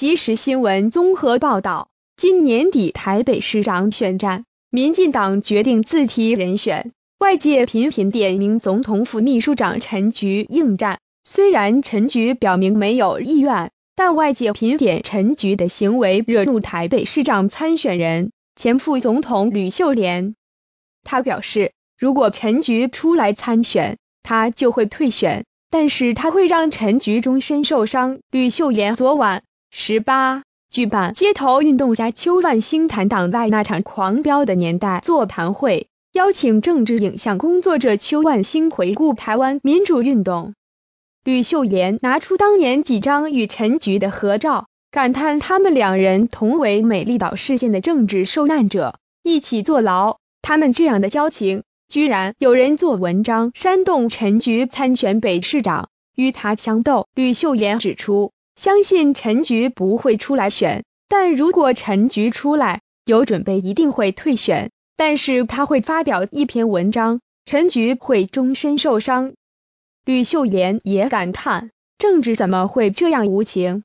即时新闻综合报道：今年底台北市长选战，民进党决定自提人选，外界频频点名总统副秘书长陈菊应战。虽然陈菊表明没有意愿，但外界频点陈菊的行为惹怒台北市长参选人前副总统吕秀莲。他表示，如果陈菊出来参选，他就会退选，但是他会让陈菊终身受伤。吕秀莲昨晚。十八举办街头运动家邱万兴谈党外那场狂飙的年代座谈会，邀请政治影像工作者邱万兴回顾台湾民主运动。吕秀莲拿出当年几张与陈菊的合照，感叹他们两人同为美丽岛事件的政治受难者，一起坐牢。他们这样的交情，居然有人做文章煽动陈菊参选北市长，与他强斗。吕秀莲指出。相信陈菊不会出来选，但如果陈菊出来，有准备一定会退选，但是他会发表一篇文章，陈菊会终身受伤。吕秀莲也感叹，政治怎么会这样无情。